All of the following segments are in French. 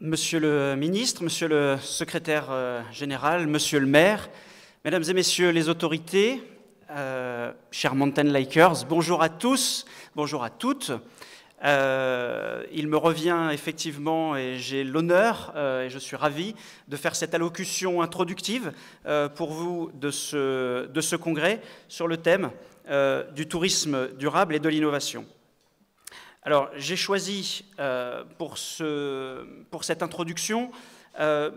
Monsieur le ministre, monsieur le secrétaire euh, général, monsieur le maire, mesdames et messieurs les autorités, euh, chers Mountain likers bonjour à tous, bonjour à toutes. Euh, il me revient effectivement, et j'ai l'honneur, et je suis ravi, de faire cette allocution introductive pour vous de de ce congrès sur le thème du tourisme durable et de l'innovation. Alors, j'ai choisi euh, pour, cette introduction euh,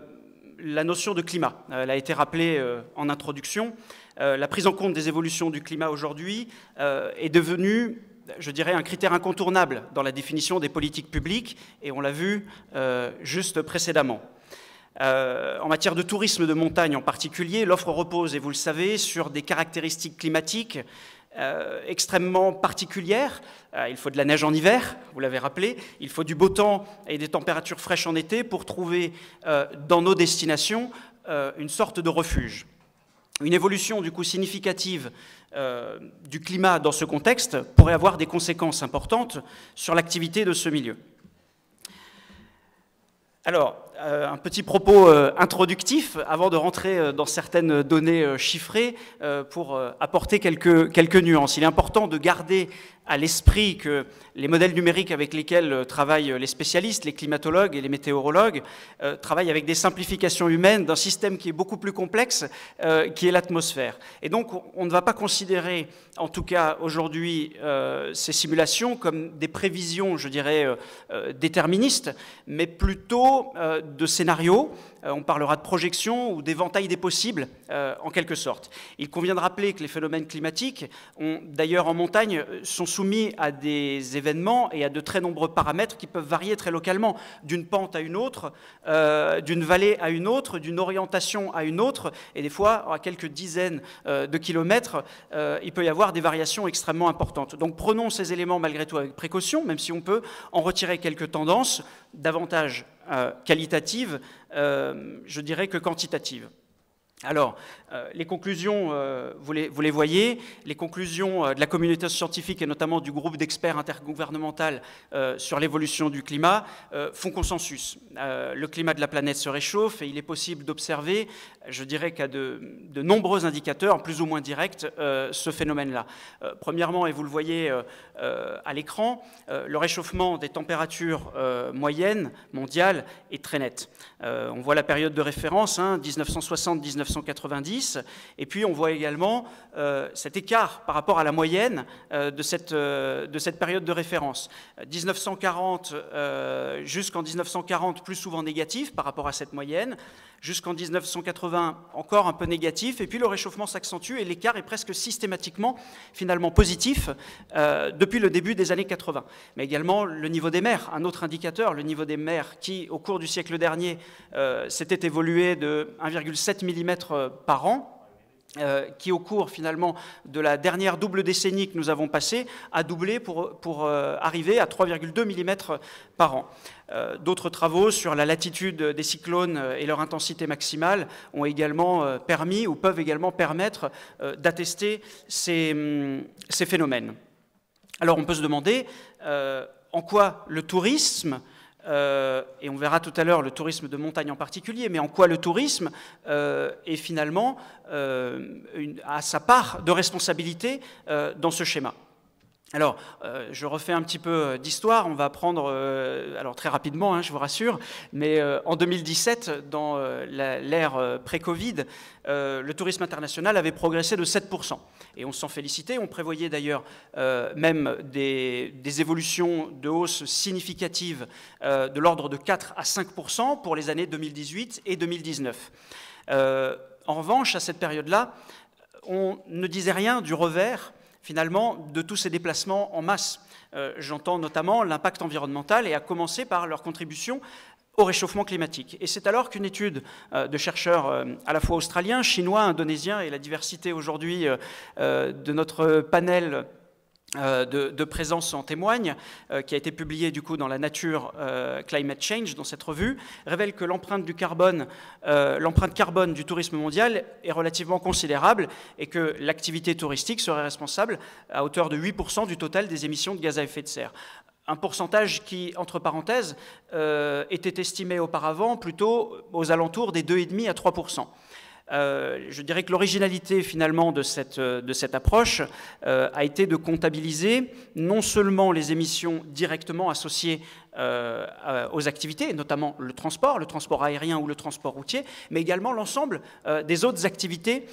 la notion de climat. Euh, elle a été rappelée en introduction. la prise en compte des évolutions du climat aujourd'hui est devenue je dirais, un critère incontournable dans la définition des politiques publiques, et on l'a vu juste précédemment. en matière de tourisme de montagne en particulier, l'offre repose, et vous le savez, sur des caractéristiques climatiques euh, extrêmement particulière. Euh, il faut de la neige en hiver, vous l'avez rappelé, il faut du beau temps et des températures fraîches en été pour trouver euh, dans nos destinations une sorte de refuge. Une évolution du coup significative du climat dans ce contexte pourrait avoir des conséquences importantes sur l'activité de ce milieu. Alors, euh, un petit propos euh, introductif avant de rentrer euh, dans certaines données chiffrées pour apporter quelques, quelques nuances. Il est important de garder à l'esprit que les modèles numériques avec lesquels travaillent les spécialistes, les climatologues et les météorologues, travaillent avec des simplifications humaines d'un système qui est beaucoup plus complexe, qui est l'atmosphère. Et donc, on ne va pas considérer, en tout cas aujourd'hui, ces simulations comme des prévisions, je dirais, déterministes, mais plutôt de scénarios. Euh, on parlera de projection ou d'éventail des possibles, euh, en quelque sorte. Il convient de rappeler que les phénomènes climatiques, d'ailleurs en montagne, euh, sont soumis à des événements et à de très nombreux paramètres qui peuvent varier très localement, d'une pente à une autre, d'une vallée à une autre, d'une orientation à une autre, et des fois, à quelques dizaines de kilomètres, il peut y avoir des variations extrêmement importantes. Donc prenons ces éléments malgré tout avec précaution, même si on peut en retirer quelques tendances davantage qualitatives euh, je dirais que quantitative. Alors, euh, les conclusions, euh, vous, les, voyez, les conclusions de la communauté scientifique et notamment du groupe d'experts intergouvernemental sur l'évolution du climat font consensus. le climat de la planète se réchauffe et il est possible d'observer je dirais qu'à de, de, nombreux indicateurs, plus ou moins directs, euh, ce phénomène-là. Euh, premièrement, et vous le voyez euh, à l'écran, le réchauffement des températures moyennes mondiales est très net. on voit la période de référence, hein, 1960-1990, et puis on voit également cet écart par rapport à la moyenne de, cette, de cette période de référence. 1940 jusqu'en 1940, plus souvent négatif par rapport à cette moyenne, jusqu'en 1980, encore un peu négatif, et puis le réchauffement s'accentue et l'écart est presque systématiquement finalement positif euh, depuis le début des années 80. Mais également le niveau des mers, un autre indicateur, le niveau des mers qui au cours du siècle dernier euh, s'était évolué de 1,7 mm euh, par an euh, qui, au cours finalement de la dernière double décennie que nous avons passée, a doublé pour, euh, arriver à 3,2 mm par an. Euh, d'autres travaux sur la latitude des cyclones et leur intensité maximale ont également permis ou peuvent également permettre d'attester ces, hum, ces, phénomènes. Alors on peut se demander en quoi le tourisme euh, et on verra tout à l'heure le tourisme de montagne en particulier, mais en quoi le tourisme euh, est finalement à euh, sa part de responsabilité dans ce schéma. Alors, euh, je refais un petit peu euh, d'histoire. On va prendre, euh, alors très rapidement, hein, je vous rassure, mais en 2017, dans l'ère pré-Covid, le tourisme international avait progressé de 7%. Et on s'en félicitait. On prévoyait d'ailleurs même des, des, évolutions de hausse significatives de l'ordre de 4 à 5% pour les années 2018 et 2019. en revanche, à cette période-là, on ne disait rien du revers finalement, de tous ces déplacements en masse. Euh, j'entends notamment l'impact environnemental et à commencer par leur contribution au réchauffement climatique. Et c'est alors qu'une étude euh, de chercheurs euh, à la fois australiens, chinois, indonésiens et la diversité aujourd'hui de notre panel euh, de, présence en témoigne, euh, qui a été publié du coup dans la Nature euh, Climate Change, dans cette revue, révèle que l'empreinte carbone, du tourisme mondial est relativement considérable et que l'activité touristique serait responsable à hauteur de 8% du total des émissions de gaz à effet de serre un pourcentage qui, entre parenthèses, était estimé auparavant plutôt aux alentours des 2,5 à 3 euh, je dirais que l'originalité finalement de cette, euh, de cette approche euh, a été de comptabiliser non seulement les émissions directement associées aux activités, notamment le transport, le transport aérien ou le transport routier, mais également l'ensemble des autres activités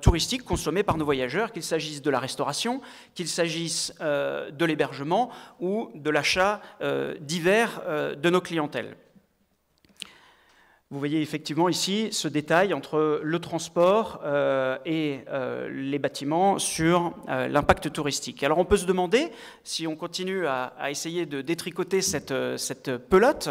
touristiques consommées par nos voyageurs, qu'il s'agisse de la restauration, qu'il s'agisse de l'hébergement ou de l'achat divers de nos clientèles. Vous voyez effectivement ici ce détail entre le transport euh, et euh, les bâtiments sur euh, l'impact touristique. Alors on peut se demander, si on continue à, essayer de détricoter cette pelote,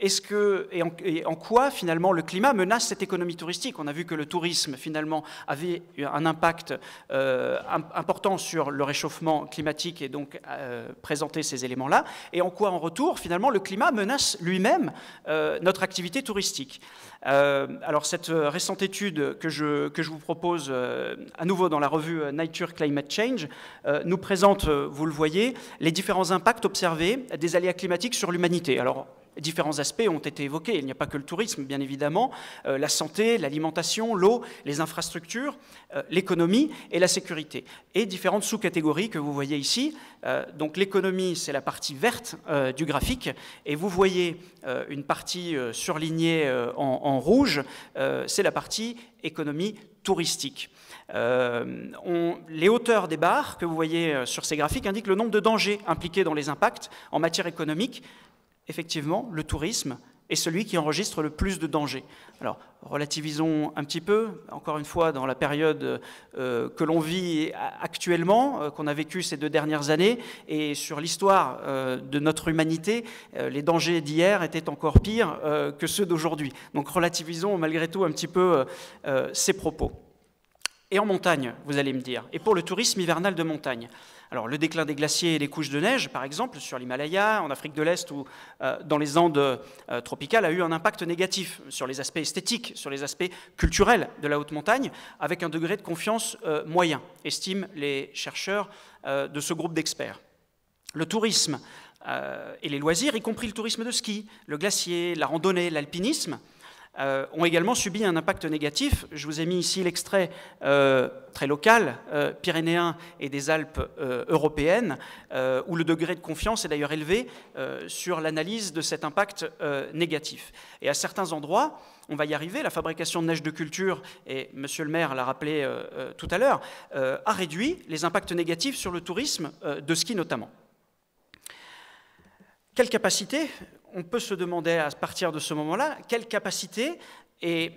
est-ce que, et en, quoi finalement le climat menace cette économie touristique On a vu que le tourisme finalement avait un impact euh, important sur le réchauffement climatique et donc euh, présentait présenter ces éléments-là. Et en quoi en retour finalement le climat menace lui-même euh, notre activité touristique Alors cette récente étude que je, que je vous propose à nouveau dans la revue Nature Climate Change nous présente, vous le voyez, les différents impacts observés des aléas climatiques sur l'humanité. Alors Différents aspects ont été évoqués. Il n'y a pas que le tourisme, bien évidemment, euh, la santé, l'alimentation, l'eau, les infrastructures, euh, l'économie et la sécurité. Et différentes sous-catégories que vous voyez ici. Euh, donc l'économie, c'est la partie verte du graphique. Et vous voyez une partie surlignée en, rouge, c'est la partie économie touristique. les hauteurs des barres que vous voyez sur ces graphiques indiquent le nombre de dangers impliqués dans les impacts en matière économique effectivement, le tourisme est celui qui enregistre le plus de dangers. Alors, relativisons un petit peu, encore une fois, dans la période euh, que l'on vit actuellement, euh, qu'on a vécue ces deux dernières années, et sur l'histoire euh, de notre humanité, les dangers d'hier étaient encore pires que ceux d'aujourd'hui. Donc relativisons malgré tout un petit peu ces propos et en montagne, vous allez me dire, et pour le tourisme hivernal de montagne. Alors le déclin des glaciers et des couches de neige, par exemple, sur l'Himalaya, en Afrique de l'Est ou euh, dans les Andes euh, tropicales, a eu un impact négatif sur les aspects esthétiques, sur les aspects culturels de la haute montagne, avec un degré de confiance euh, moyen, estiment les chercheurs de ce groupe d'experts. Le tourisme et les loisirs, y compris le tourisme de ski, le glacier, la randonnée, l'alpinisme, euh, ont également subi un impact négatif. Je vous ai mis ici l'extrait euh, très local, euh, pyrénéen et des Alpes européennes, où le degré de confiance est d'ailleurs élevé sur l'analyse de cet impact négatif. Et à certains endroits, on va y arriver, la fabrication de neige de culture, et Monsieur le maire l'a rappelé tout à l'heure, a réduit les impacts négatifs sur le tourisme de ski notamment. Quelle capacité on peut se demander à partir de ce moment-là quelle capacité est,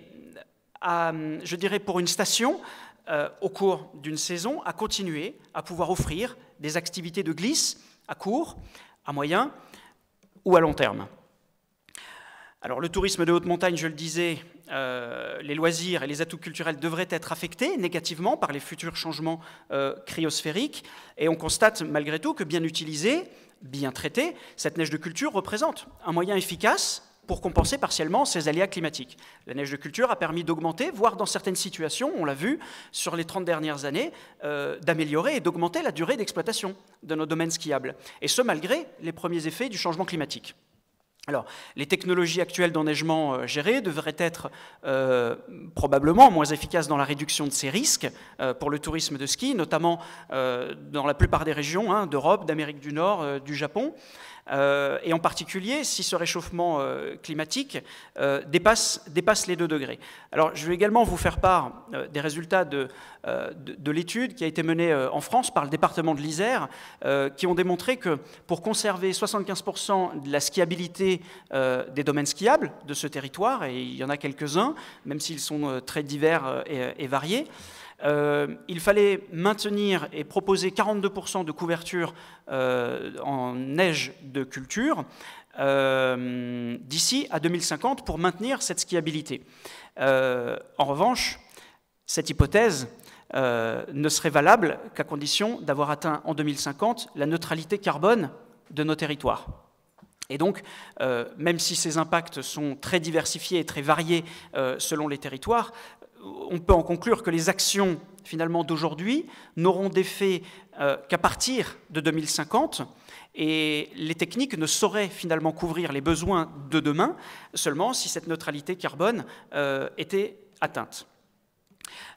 je dirais, pour une station, euh, au cours d'une saison, à continuer à pouvoir offrir des activités de glisse à court, à moyen ou à long terme. Alors le tourisme de haute montagne, je le disais, euh, les loisirs et les atouts culturels devraient être affectés négativement par les futurs changements euh, cryosphériques, et on constate malgré tout que bien utilisés, bien traitée, cette neige de culture représente un moyen efficace pour compenser partiellement ces aléas climatiques. La neige de culture a permis d'augmenter, voire dans certaines situations, on l'a vu sur les 30 dernières années, euh, d'améliorer et d'augmenter la durée d'exploitation de nos domaines skiables. Et ce, malgré les premiers effets du changement climatique. Alors, les technologies actuelles d'enneigement euh, gérées devraient être euh, probablement moins efficaces dans la réduction de ces risques euh, pour le tourisme de ski, notamment dans la plupart des régions hein, d'Europe, d'Amérique du Nord, du Japon. Euh, et en particulier si ce réchauffement euh, climatique euh, dépasse, les 2 degrés. Alors je vais également vous faire part des résultats de, l'étude qui a été menée en France par le département de l'Isère, qui ont démontré que pour conserver 75% de la skiabilité des domaines skiables de ce territoire, et il y en a quelques-uns, même s'ils sont très divers et variés, euh, il fallait maintenir et proposer 42% de couverture euh, en neige de culture euh, d'ici à 2050 pour maintenir cette skiabilité. en revanche, cette hypothèse ne serait valable qu'à condition d'avoir atteint en 2050 la neutralité carbone de nos territoires. Et donc, même si ces impacts sont très diversifiés et très variés selon les territoires, on peut en conclure que les actions finalement d'aujourd'hui n'auront d'effet euh, qu'à partir de 2050 et les techniques ne sauraient finalement couvrir les besoins de demain seulement si cette neutralité carbone euh, était atteinte.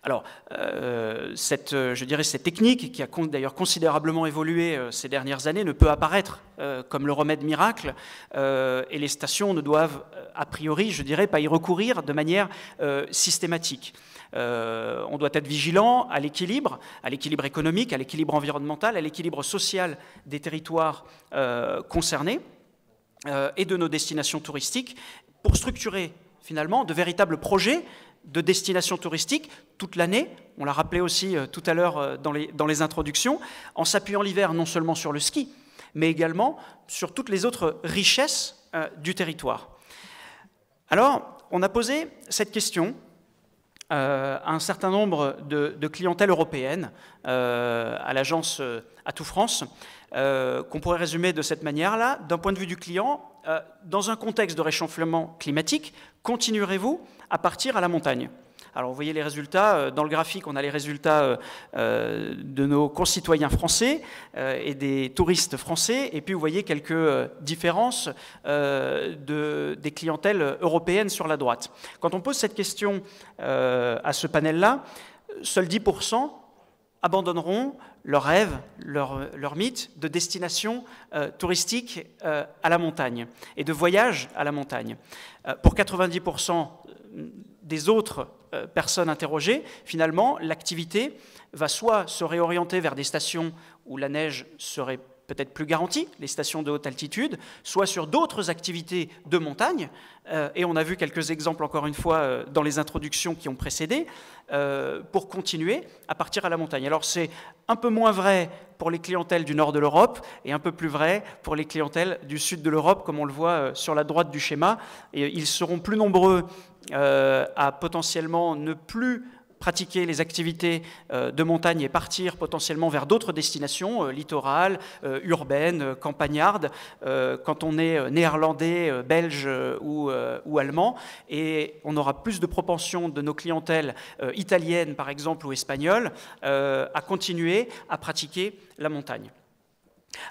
Alors, euh, cette, euh, je dirais, cette technique, qui a d'ailleurs considérablement évolué euh, ces dernières années, ne peut apparaître comme le remède miracle, et les stations ne doivent, a priori, je dirais, pas y recourir de manière systématique. on doit être vigilant à l'équilibre, à l'équilibre économique, à l'équilibre environnemental, à l'équilibre social des territoires concernés et de nos destinations touristiques pour structurer finalement de véritables projets de destination touristique toute l'année. On l'a rappelé aussi euh, tout à l'heure euh, dans les, dans les introductions, en s'appuyant l'hiver non seulement sur le ski, mais également sur toutes les autres richesses euh, du territoire. Alors, on a posé cette question à un certain nombre de, clientèles européennes à l'agence Atout France, qu'on pourrait résumer de cette manière-là. D'un point de vue du client, euh, dans un contexte de réchauffement climatique, continuerez-vous à partir à la montagne alors vous voyez les résultats, euh, dans le graphique on a les résultats euh, de nos concitoyens français et des touristes français, et puis vous voyez quelques différences des clientèles européennes sur la droite. Quand on pose cette question à ce panel-là, seuls 10% abandonneront leur rêve, leur, leur mythe de destination euh, touristique euh, à la montagne et de voyage à la montagne. Euh, pour 90% des autres personnes interrogées, finalement, l'activité va soit se réorienter vers des stations où la neige serait peut-être plus garantie, les stations de haute altitude, soit sur d'autres activités de montagne. Euh, et on a vu quelques exemples, encore une fois, euh, dans les introductions qui ont précédé, euh, pour continuer à partir à la montagne. Alors c'est un peu moins vrai pour les clientèles du nord de l'Europe et un peu plus vrai pour les clientèles du sud de l'Europe, comme on le voit sur la droite du schéma. Et ils seront plus nombreux à potentiellement ne plus pratiquer les activités euh, de montagne et partir potentiellement vers d'autres destinations, euh, littorales, euh, urbaines, campagnardes, quand on est néerlandais, belge ou, allemand. Et on aura plus de propension de nos clientèles italiennes, par exemple, ou espagnoles, à continuer à pratiquer la montagne.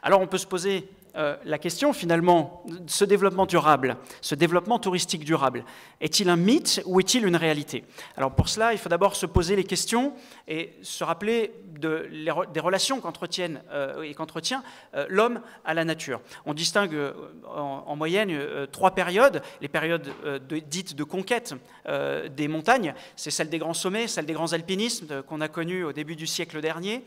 Alors on peut se poser euh, la question finalement, ce développement durable, ce développement touristique durable, est-il un mythe ou est-il une réalité Alors pour cela, il faut d'abord se poser les questions et se rappeler des relations qu'entretiennent euh, et qu'entretient euh, l'homme à la nature. On distingue en, moyenne trois périodes les périodes dites de conquête des montagnes, c'est celle des grands sommets, celle des grands alpinismes qu'on a connu au début du siècle dernier.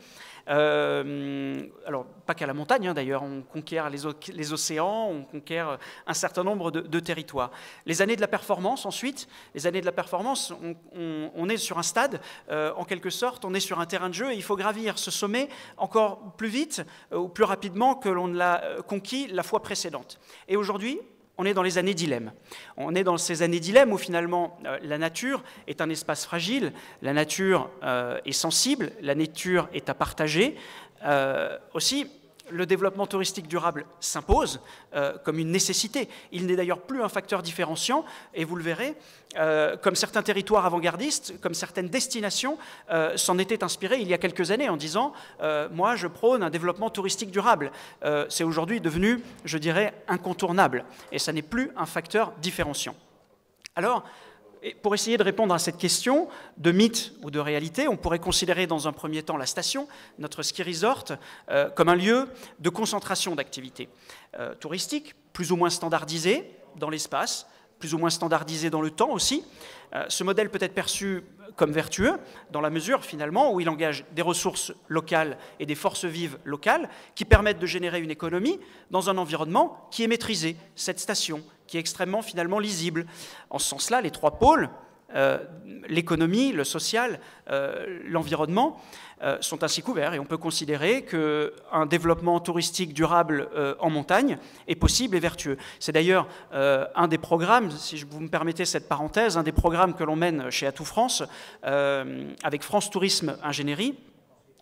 Euh, alors, pas qu'à la montagne, hein, d'ailleurs, on conquiert les, océans, on conquiert euh, un certain nombre de, territoires. Les années de la performance, ensuite, les années de la performance, on, est sur un stade, euh, en quelque sorte, on est sur un terrain de jeu et il faut gravir ce sommet encore plus vite ou plus rapidement que l'on l'a conquis la fois précédente. Et aujourd'hui, on est dans les années dilemmes. On est dans ces années dilemmes où finalement euh, la nature est un espace fragile, la nature euh, est sensible, la nature est à partager. Euh, aussi, le développement touristique durable s'impose euh, comme une nécessité. Il n'est d'ailleurs plus un facteur différenciant, et vous le verrez, euh, comme certains territoires avant-gardistes, comme certaines destinations euh, s'en étaient inspirés il y a quelques années en disant Moi, je prône un développement touristique durable C'est aujourd'hui devenu, je dirais, incontournable, et ça n'est plus un facteur différenciant. Alors, pour essayer de répondre à cette question de mythe ou de réalité, on pourrait considérer dans un premier temps la station, notre ski resort, euh, comme un lieu de concentration d'activités euh, touristiques, plus ou moins standardisées dans l'espace, plus ou moins standardisées dans le temps aussi. Euh, ce modèle peut être perçu comme vertueux, dans la mesure finalement où il engage des ressources locales et des forces vives locales qui permettent de générer une économie dans un environnement qui est maîtrisé, cette station qui est extrêmement finalement lisible. En ce sens-là, les trois pôles, euh, l'économie, le social, euh, l'environnement euh, sont ainsi couverts et on peut considérer qu'un développement touristique durable en montagne est possible et vertueux. C'est d'ailleurs un des programmes, si vous me permettez cette parenthèse, un des programmes que l'on mène chez Atout France avec France Tourisme Ingénierie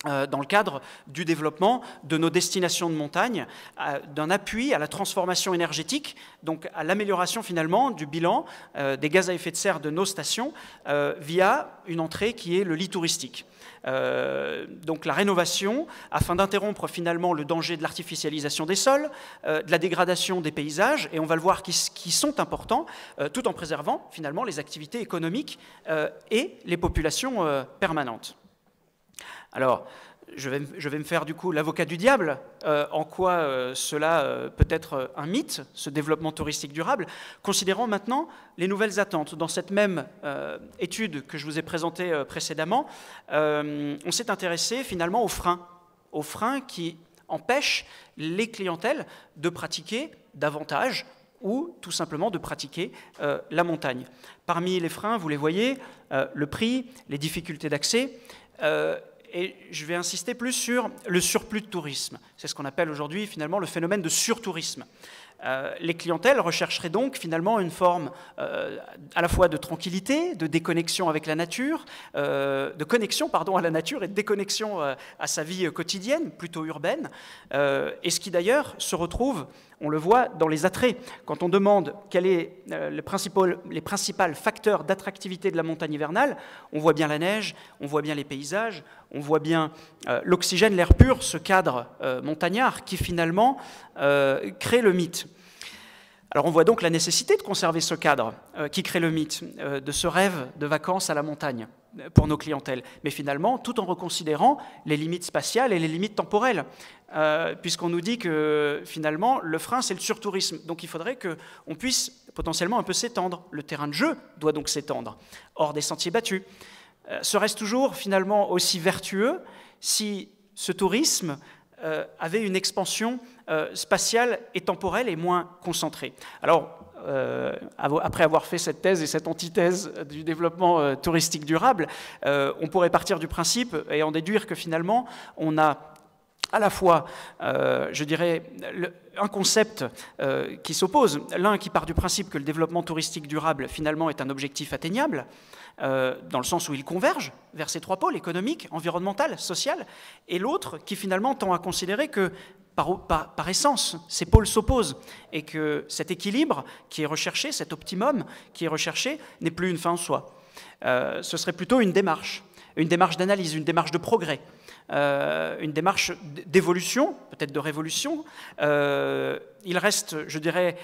euh, dans le cadre du développement de nos destinations de montagne, euh, d'un appui à la transformation énergétique, donc à l'amélioration finalement du bilan euh, des gaz à effet de serre de nos stations via une entrée qui est le lit touristique. donc la rénovation, afin d'interrompre finalement le danger de l'artificialisation des sols, de la dégradation des paysages, et on va le voir qui, sont importants, tout en préservant finalement les activités économiques et les populations permanentes. Alors, je vais, me faire du coup l'avocat du diable, euh, en quoi euh, cela euh, peut être un mythe, ce développement touristique durable, considérant maintenant les nouvelles attentes. Dans cette même étude que je vous ai présentée précédemment, on s'est intéressé finalement aux freins, aux freins qui empêchent les clientèles de pratiquer davantage ou tout simplement de pratiquer la montagne. Parmi les freins, vous les voyez, le prix, les difficultés d'accès et je vais insister plus sur le surplus de tourisme. C'est ce qu'on appelle aujourd'hui finalement le phénomène de surtourisme. Euh, les clientèles rechercheraient donc finalement une forme euh, à la fois de tranquillité, de déconnexion avec la nature, euh, de connexion pardon à la nature et de déconnexion à sa vie quotidienne, plutôt urbaine, et ce qui d'ailleurs se retrouve on le voit dans les attraits. Quand on demande quels est euh, le principal, les principaux facteurs d'attractivité de la montagne hivernale, on voit bien la neige, on voit bien les paysages, on voit bien euh, l'oxygène, l'air pur, ce cadre euh, montagnard qui finalement crée le mythe. Alors on voit donc la nécessité de conserver ce cadre qui crée le mythe de ce rêve de vacances à la montagne pour nos clientèles, mais finalement tout en reconsidérant les limites spatiales et les limites temporelles, euh, puisqu'on nous dit que finalement le frein c'est le surtourisme, donc il faudrait qu'on puisse potentiellement un peu s'étendre, le terrain de jeu doit donc s'étendre, hors des sentiers battus. Euh, serait-ce toujours finalement aussi vertueux si ce tourisme euh, avait une expansion spatiale et temporelle et moins concentrée Alors euh, après avoir fait cette thèse et cette antithèse du développement euh, touristique durable, euh, on pourrait partir du principe et en déduire que finalement, on a à la fois, je dirais, un concept qui s'oppose. L'un qui part du principe que le développement touristique durable, finalement, est un objectif atteignable, dans le sens où il converge vers ces trois pôles, économique, environnemental, social, et l'autre qui, finalement, tend à considérer que par, essence, ces pôles s'opposent, et que cet équilibre qui est recherché, cet optimum qui est recherché, n'est plus une fin en soi. Euh, ce serait plutôt une démarche, une démarche d'analyse, une démarche de progrès, euh, une démarche d'évolution, peut-être de révolution. Euh, il reste, je dirais,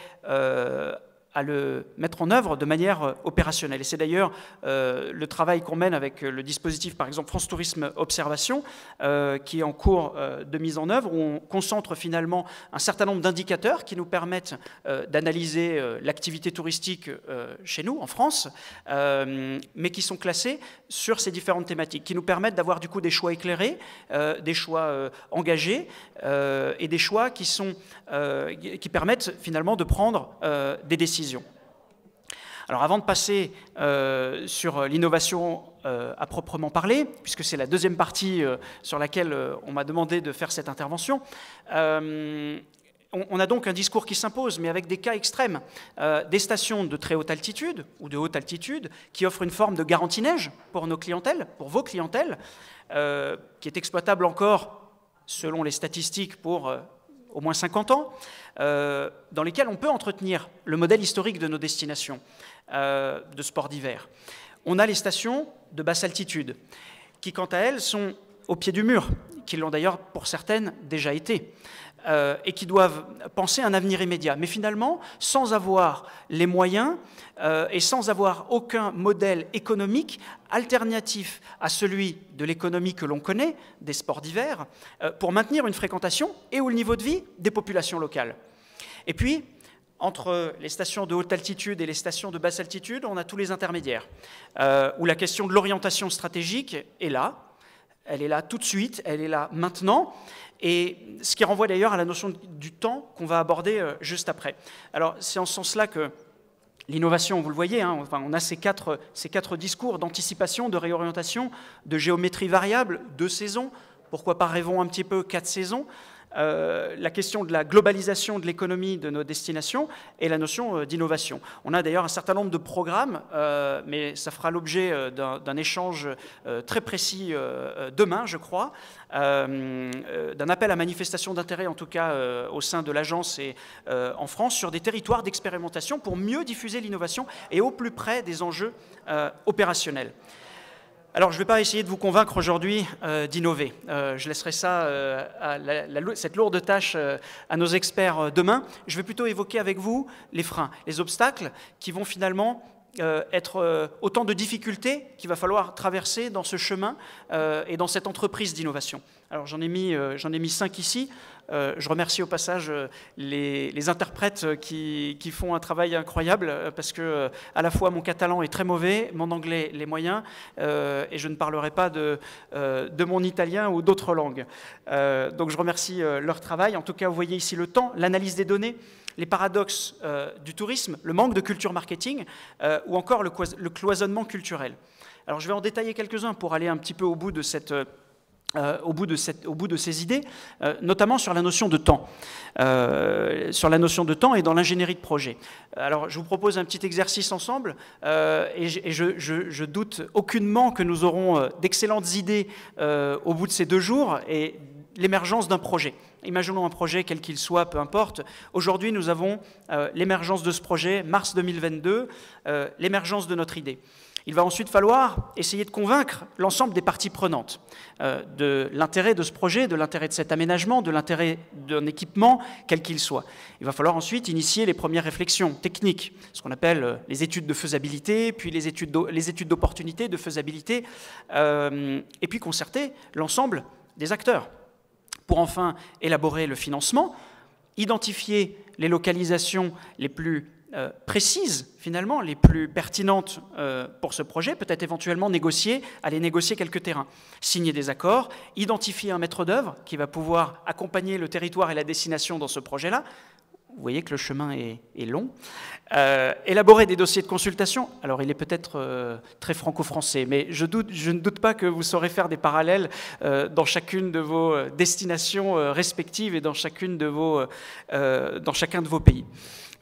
à le mettre en œuvre de manière euh, opérationnelle. Et c'est d'ailleurs euh, le travail qu'on mène avec euh, le dispositif, par exemple, France Tourisme Observation, qui est en cours de mise en œuvre, où on concentre finalement un certain nombre d'indicateurs qui nous permettent d'analyser l'activité touristique chez nous, en France, mais qui sont classés sur ces différentes thématiques, qui nous permettent d'avoir du coup des choix éclairés, des choix engagés, et des choix qui, sont, qui permettent finalement de prendre des décisions alors avant de passer euh, sur euh, l'innovation euh, à proprement parler, puisque c'est la deuxième partie sur laquelle on m'a demandé de faire cette intervention, on, a donc un discours qui s'impose, mais avec des cas extrêmes. des stations de très haute altitude ou de haute altitude qui offrent une forme de garantie neige pour nos clientèles, pour vos clientèles, qui est exploitable encore selon les statistiques pour au moins 50 ans, euh, dans lesquels on peut entretenir le modèle historique de nos destinations euh, de sports d'hiver. On a les stations de basse altitude, qui quant à elles sont au pied du mur, qui l'ont d'ailleurs pour certaines déjà été. Euh, et qui doivent penser un avenir immédiat. Mais finalement, sans avoir les moyens euh, et sans avoir aucun modèle économique alternatif à celui de l'économie que l'on connaît, des sports d'hiver, euh, pour maintenir une fréquentation et le niveau de vie des populations locales. Et puis, entre les stations de haute altitude et les stations de basse altitude, on a tous les intermédiaires, où la question de l'orientation stratégique est là, elle est là tout de suite, elle est là maintenant, et ce qui renvoie d'ailleurs à la notion du temps qu'on va aborder euh, juste après. Alors c'est en ce sens-là que L'innovation, vous le voyez, hein, on a ces quatre, discours d'anticipation, de réorientation, de géométrie variable, deux saisons, Pourquoi pas rêvons un petit peu quatre saisons euh, la question de la globalisation de l'économie de nos destinations et la notion euh, d'innovation. On a d'ailleurs un certain nombre de programmes, euh, mais ça fera l'objet d'un échange très précis demain, je crois, d'un appel à manifestation d'intérêt, en tout cas au sein de l'agence et en France, sur des territoires d'expérimentation pour mieux diffuser l'innovation et au plus près des enjeux opérationnels. Alors, je ne vais pas essayer de vous convaincre aujourd'hui euh, d'innover. Euh, je laisserai ça, euh, cette lourde tâche à nos experts demain. Je vais plutôt évoquer avec vous les freins, les obstacles qui vont finalement être autant de difficultés qu'il va falloir traverser dans ce chemin et dans cette entreprise d'innovation. Alors, j'en ai, ai mis cinq ici. Euh, je remercie au passage euh, les, interprètes qui, font un travail incroyable euh, parce que à la fois mon catalan est très mauvais, mon anglais les moyens, et je ne parlerai pas de, de mon italien ou d'autres langues. donc je remercie leur travail. En tout cas, vous voyez ici le temps, l'analyse des données les paradoxes du tourisme, le manque de culture marketing ou encore le, cloisonnement culturel. Alors je vais en détailler quelques-uns pour aller un petit peu au bout de cette... Euh, au, bout de ces idées, euh, notamment sur la notion de temps, euh, sur la notion de temps et dans l'ingénierie de projet. Alors, je vous propose un petit exercice ensemble, et, je, doute aucunement que nous aurons d'excellentes idées au bout de ces deux jours et l'émergence d'un projet. Imaginons un projet, quel qu'il soit, peu importe. Aujourd'hui, nous avons l'émergence de ce projet, mars 2022, l'émergence de notre idée. Il va ensuite falloir essayer de convaincre l'ensemble des parties prenantes euh, de l'intérêt de ce projet, de l'intérêt de cet aménagement, de l'intérêt d'un équipement, quel qu'il soit. Il va falloir ensuite initier les premières réflexions techniques, ce qu'on appelle euh, les études de faisabilité, puis les études d'opportunité, de faisabilité, euh, et puis concerter l'ensemble des acteurs. Pour enfin élaborer le financement, identifier les localisations les plus euh, précises, finalement, les plus pertinentes euh, pour ce projet, peut-être éventuellement négocier, aller négocier quelques terrains, signer des accords, identifier un maître d'œuvre qui va pouvoir accompagner le territoire et la destination dans ce projet-là. Vous voyez que le chemin est, long. Euh, élaborer des dossiers de consultation. Alors, il est peut-être très franco-français, mais je, je, ne doute pas que vous saurez faire des parallèles dans chacune de vos destinations respectives et dans, chacune de vos, dans chacun de vos pays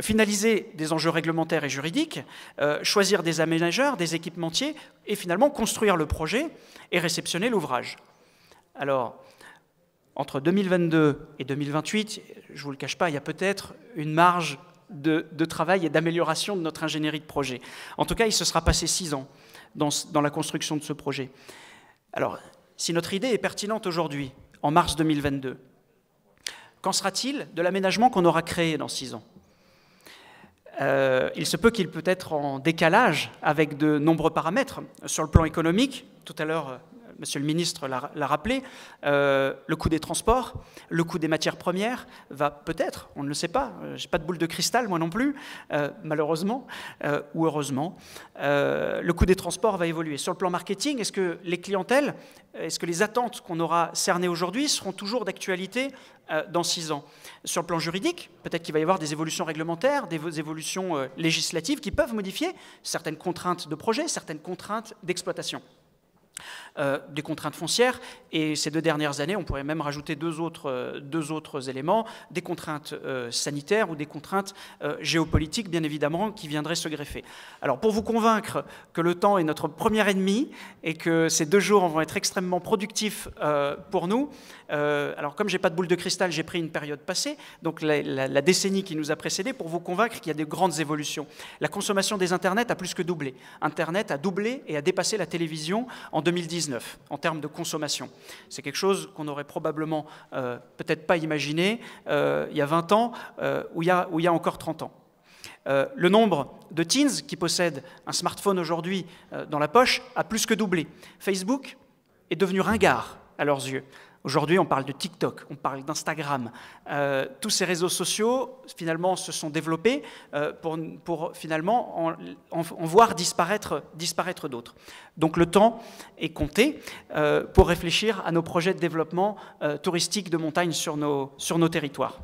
finaliser des enjeux réglementaires et juridiques, euh, choisir des aménageurs, des équipementiers, et finalement construire le projet et réceptionner l'ouvrage. Alors, entre 2022 et 2028, je ne vous le cache pas, il y a peut-être une marge de, travail et d'amélioration de notre ingénierie de projet. En tout cas, il se sera passé six ans dans, dans la construction de ce projet. Alors, si notre idée est pertinente aujourd'hui, en mars 2022, qu'en sera-t-il de l'aménagement qu'on aura créé dans six ans euh, il se peut qu'il peut être en décalage avec de nombreux paramètres sur le plan économique. Tout à l'heure, Monsieur le ministre l'a rappelé, euh, le coût des transports, le coût des matières premières va peut-être, on ne le sait pas, n'ai euh, pas de boule de cristal moi non plus, euh, malheureusement ou heureusement, le coût des transports va évoluer. Sur le plan marketing, est-ce que les clientèles, est-ce que les attentes qu'on aura cernées aujourd'hui seront toujours d'actualité dans six ans Sur le plan juridique, peut-être qu'il va y avoir des évolutions réglementaires, des évolutions législatives qui peuvent modifier certaines contraintes de projet, certaines contraintes d'exploitation. Euh, des contraintes foncières, et ces deux dernières années, on pourrait même rajouter deux autres, euh, deux autres éléments, des contraintes euh, sanitaires ou des contraintes géopolitiques, bien évidemment, qui viendraient se greffer. Alors pour vous convaincre que le temps est notre premier ennemi et que ces deux jours vont être extrêmement productifs pour nous, alors comme j'ai pas de boule de cristal, j'ai pris une période passée, donc la, décennie qui nous a précédé pour vous convaincre qu'il y a des grandes évolutions. La consommation des Internet a plus que doublé. Internet a doublé et a dépassé la télévision en 2010 en termes de consommation. C'est quelque chose qu'on n'aurait probablement euh, peut-être pas imaginé euh, il y a 20 ans euh, ou il, y a encore 30 ans. le nombre de teens qui possèdent un smartphone aujourd'hui dans la poche a plus que doublé. Facebook est devenu ringard à leurs yeux. Aujourd'hui, on parle de TikTok, on parle d'Instagram. Euh, tous ces réseaux sociaux, finalement, se sont développés euh, pour, finalement, en, voir disparaître, d'autres. Donc le temps est compté euh, pour réfléchir à nos projets de développement touristique de montagne sur nos territoires.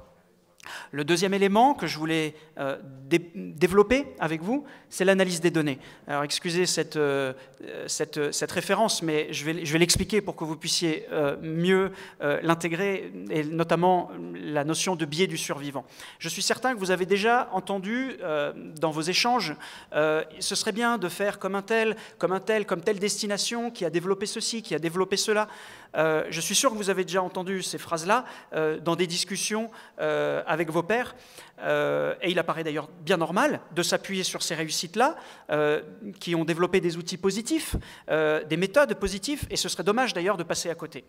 Le deuxième élément que je voulais euh, développer avec vous, c'est l'analyse des données. Alors excusez euh, cette, cette, référence, mais je vais, je vais l'expliquer pour que vous puissiez euh, mieux l'intégrer, et notamment la notion de biais du survivant. Je suis certain que vous avez déjà entendu dans vos échanges, ce serait bien de faire comme un tel, comme un tel, comme telle destination qui a développé ceci, qui a développé cela. je suis sûr que vous avez déjà entendu ces phrases-là dans des discussions avec vos pères, euh, et il apparaît d'ailleurs bien normal de s'appuyer sur ces réussites-là, euh, qui ont développé des outils positifs, euh, des méthodes positives, et ce serait dommage d'ailleurs de passer à côté.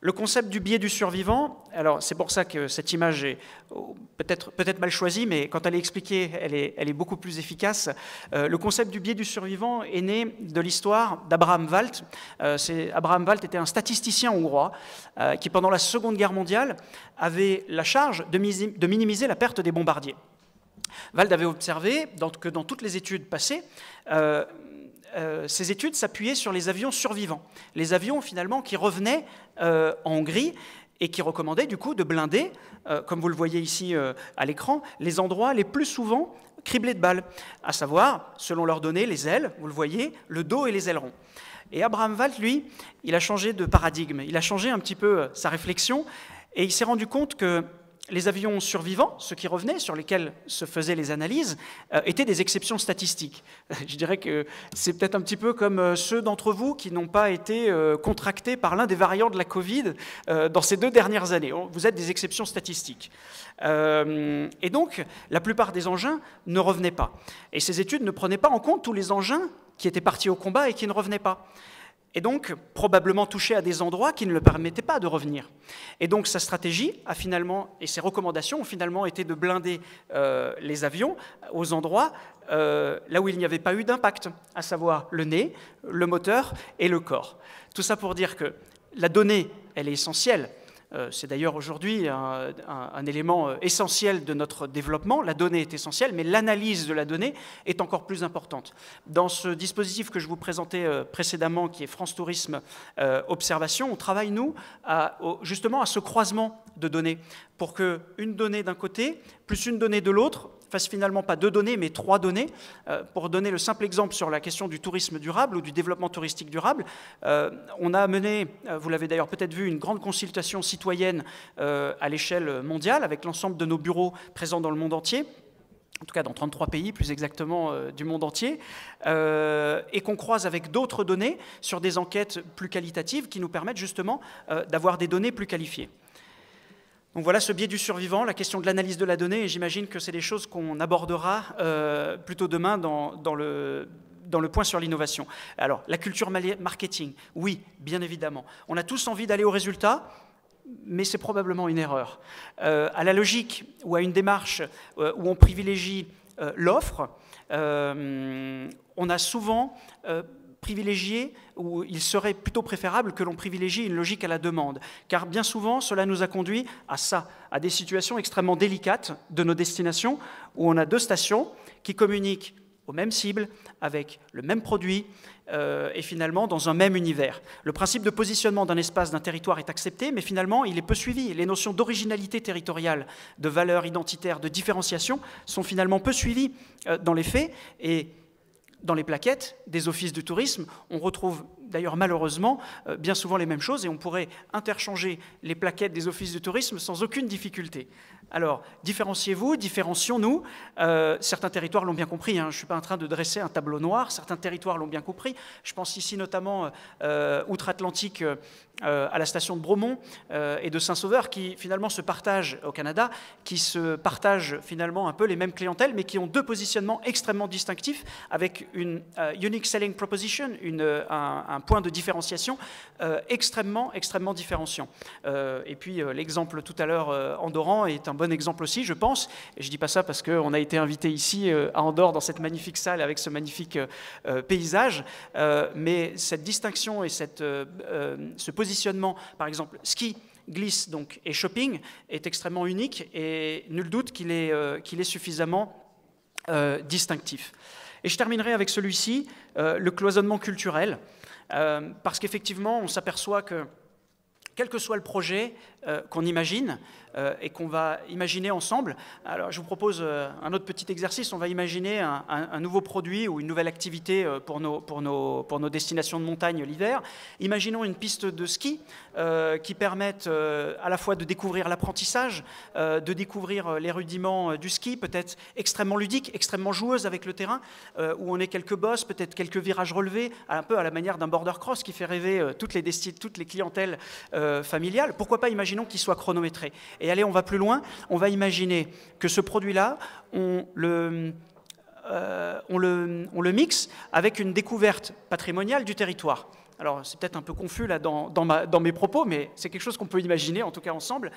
Le concept du biais du survivant, alors c'est pour ça que cette image est oh, peut-être mal choisie, mais quand elle est expliquée, elle est, beaucoup plus efficace. Euh, le concept du biais du survivant est né de l'histoire d'Abraham Wald. Euh, Abraham Wald était un statisticien hongrois euh, qui, pendant la Seconde Guerre mondiale, avait la charge de, minimiser la perte des bombardiers. Wald avait observé que dans toutes les études passées, euh, ces études s'appuyaient sur les avions survivants, les avions finalement qui revenaient euh, en Hongrie et qui recommandaient du coup de blinder, euh, comme vous le voyez ici à l'écran, les endroits les plus souvent criblés de balles, à savoir, selon leurs données, les ailes, vous le voyez, le dos et les ailerons. Et Abraham Wald, lui, il a changé de paradigme, il a changé un petit peu sa réflexion, et il s'est rendu compte que les avions survivants, ceux qui revenaient, sur lesquels se faisaient les analyses, euh, étaient des exceptions statistiques. Je dirais que c'est peut-être un petit peu comme euh, ceux d'entre vous qui n'ont pas été euh, contractés par l'un des variants de la Covid dans ces deux dernières années. Vous êtes des exceptions statistiques. et donc, la plupart des engins ne revenaient pas. Et ces études ne prenaient pas en compte tous les engins qui étaient partis au combat et qui ne revenaient pas et donc probablement touché à des endroits qui ne le permettaient pas de revenir. Et donc sa stratégie finalement, et ses recommandations ont finalement été de blinder euh, les avions aux endroits euh, là où il n'y avait pas eu d'impact, à savoir le nez, le moteur et le corps. Tout ça pour dire que la donnée, elle est essentielle, euh, c'est d'ailleurs aujourd'hui un, élément euh, essentiel de notre développement. La donnée est essentielle, mais l'analyse de la donnée est encore plus importante. Dans ce dispositif que je vous présentais euh, précédemment, qui est France Tourisme Observation, on travaille, nous, justement à ce croisement de données, pour qu'une donnée d'un côté, plus une donnée de l'autre, fasse finalement pas deux données, mais trois données. Euh, pour donner le simple exemple sur la question du tourisme durable ou du développement touristique durable, euh, on a mené, euh, vous l'avez d'ailleurs peut-être vu, une grande consultation citoyenne à l'échelle mondiale avec l'ensemble de nos bureaux présents dans le monde entier en tout cas dans 33 pays plus exactement du monde entier, et qu'on croise avec d'autres données sur des enquêtes plus qualitatives qui nous permettent justement d'avoir des données plus qualifiées. Donc voilà ce biais du survivant, la question de l'analyse de la donnée, et j'imagine que c'est des choses qu'on abordera euh, plutôt demain dans, le, dans, le point sur l'innovation. Alors, la culture marketing, oui, bien évidemment. On a tous envie d'aller au résultat, mais c'est probablement une erreur. Euh, à la logique ou à une démarche euh, où on privilégie l'offre, on a souvent privilégier ou il serait plutôt préférable que l'on privilégie une logique à la demande, car bien souvent cela nous a conduit à ça, à des situations extrêmement délicates de nos destinations où on a deux stations qui communiquent aux mêmes cibles, avec le même produit euh, et finalement dans un même univers. Le principe de positionnement d'un espace, d'un territoire est accepté, mais finalement il est peu suivi. Les notions d'originalité territoriale, de valeur identitaire, de différenciation sont finalement peu suivies euh, dans les faits et dans les plaquettes des offices de tourisme, on retrouve d'ailleurs malheureusement euh, bien souvent les mêmes choses et on pourrait interchanger les plaquettes des offices de tourisme sans aucune difficulté. Alors, différenciez-vous, différencions-nous. Euh, certains territoires l'ont bien compris, hein. je ne suis pas en train de dresser un tableau noir, certains territoires l'ont bien compris. Je pense ici notamment euh, outre-Atlantique à la station de Bromont et de Saint-Sauveur qui finalement se partagent au Canada, qui se partagent finalement un peu les mêmes clientèles, mais qui ont deux positionnements extrêmement distinctifs avec une unique selling proposition, une, un un point de différenciation euh, extrêmement, extrêmement différenciant. Euh, et puis euh, l'exemple tout à l'heure Andorran est un bon exemple aussi, je pense. Et je dis pas ça parce qu'on a été invité ici à Andorre dans cette magnifique salle avec ce magnifique paysage, mais cette distinction et cette, ce positionnement, par exemple, ski, glisse donc, et shopping est extrêmement unique et nul doute qu'il est, qu'il est suffisamment distinctif. Et je terminerai avec celui-ci, le cloisonnement culturel. Euh, parce qu'effectivement, on s'aperçoit que quel que soit le projet, euh, qu'on imagine euh, et qu'on va imaginer ensemble. Alors, je vous propose euh, un autre petit exercice. On va imaginer un, nouveau produit ou une nouvelle activité pour nos, pour, nos, pour nos destinations de montagne l'hiver. Imaginons une piste de ski qui permette à la fois de découvrir l'apprentissage, de découvrir les rudiments du ski, peut-être extrêmement ludique, extrêmement joueuse avec le terrain, où on est quelques bosses, peut-être quelques virages relevés, un peu à la manière d'un border cross qui fait rêver toutes les, toutes les clientèles familiales. Pourquoi pas imaginer imaginons qu'il soit chronométré. Et allez, on va plus loin, on va imaginer que ce produit-là, on le, euh, on le mixe avec une découverte patrimoniale du territoire alors c'est peut-être un peu confus là dans, mes propos, mais c'est quelque chose qu'on peut imaginer, en tout cas ensemble.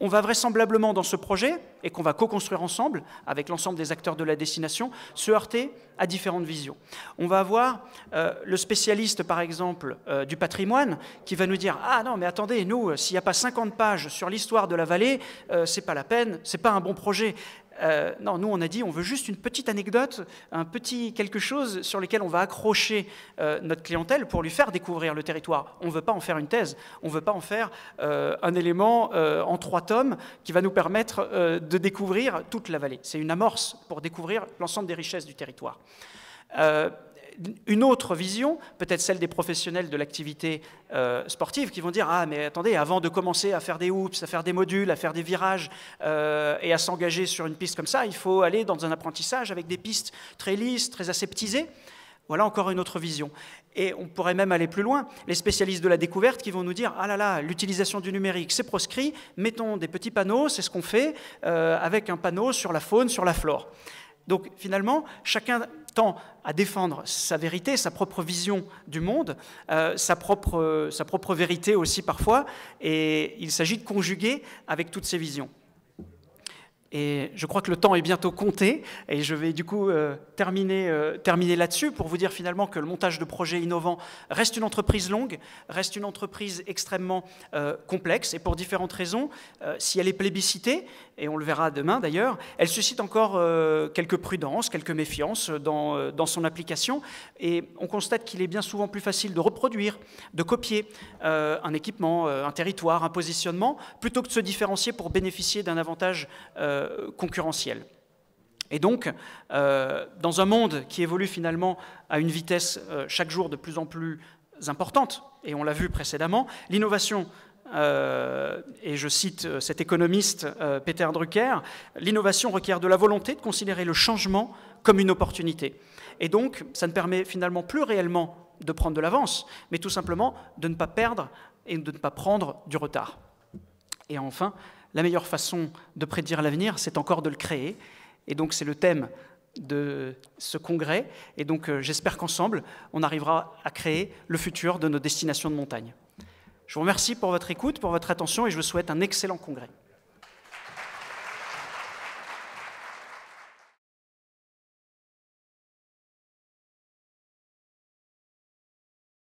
On va vraisemblablement dans ce projet, et qu'on va co-construire ensemble, avec l'ensemble des acteurs de la destination, se heurter à différentes visions. On va avoir euh, le spécialiste, par exemple, euh, du patrimoine, qui va nous dire Ah non, mais attendez, nous, euh, s'il n'y a pas 50 pages sur l'histoire de la vallée, c'est pas la peine, c'est pas un bon projet. Euh, non, nous on a dit on veut juste une petite anecdote, un petit quelque chose sur lequel on va accrocher euh, notre clientèle pour lui faire découvrir le territoire. On ne veut pas en faire une thèse, on ne veut pas en faire euh, un élément en trois tomes qui va nous permettre de découvrir toute la vallée. C'est une amorce pour découvrir l'ensemble des richesses du territoire une autre vision, peut-être celle des professionnels de l'activité euh, sportive, qui vont dire Ah, mais attendez, avant de commencer à faire des hoops, à faire des modules, à faire des virages euh, et à s'engager sur une piste comme ça, il faut aller dans un apprentissage avec des pistes très lisses, très aseptisées. Voilà encore une autre vision. Et on pourrait même aller plus loin. Les spécialistes de la découverte qui vont nous dire, ah là là, l'utilisation du numérique, c'est proscrit, mettons des petits panneaux, c'est ce qu'on fait, euh, avec un panneau sur la faune, sur la flore. Donc finalement, chacun tend à défendre sa vérité, sa propre vision du monde, euh, sa, propre, euh, sa propre vérité aussi parfois, et il s'agit de conjuguer avec toutes ces visions. Et je crois que le temps est bientôt compté, et je vais du coup euh, euh, terminer, là-dessus pour vous dire finalement que le montage de projets innovants reste une entreprise longue, reste une entreprise extrêmement euh, complexe, et pour différentes raisons, si elle est plébiscitée, et on le verra demain d'ailleurs, elle suscite encore quelques prudences, quelques méfiances dans, dans, son application, et on constate qu'il est bien souvent plus facile de reproduire, de copier un équipement, un territoire, un positionnement, plutôt que de se différencier pour bénéficier d'un avantage euh, concurrentiel Et donc, euh, dans un monde qui évolue finalement à une vitesse euh, chaque jour de plus en plus importante, et on l'a vu précédemment, l'innovation, et je cite cet économiste Peter Drucker, l'innovation requiert de la volonté de considérer le changement comme une opportunité. Et donc, ça ne permet finalement plus réellement de prendre de l'avance, mais tout simplement de ne pas perdre et de ne pas prendre du retard. Et enfin, la meilleure façon de prédire l'avenir, c'est encore de le créer. Et donc c'est le thème de ce congrès. Et donc euh, j'espère qu'ensemble, on arrivera à créer le futur de nos destinations de montagne. Je vous remercie pour votre écoute, pour votre attention et je vous souhaite un excellent congrès.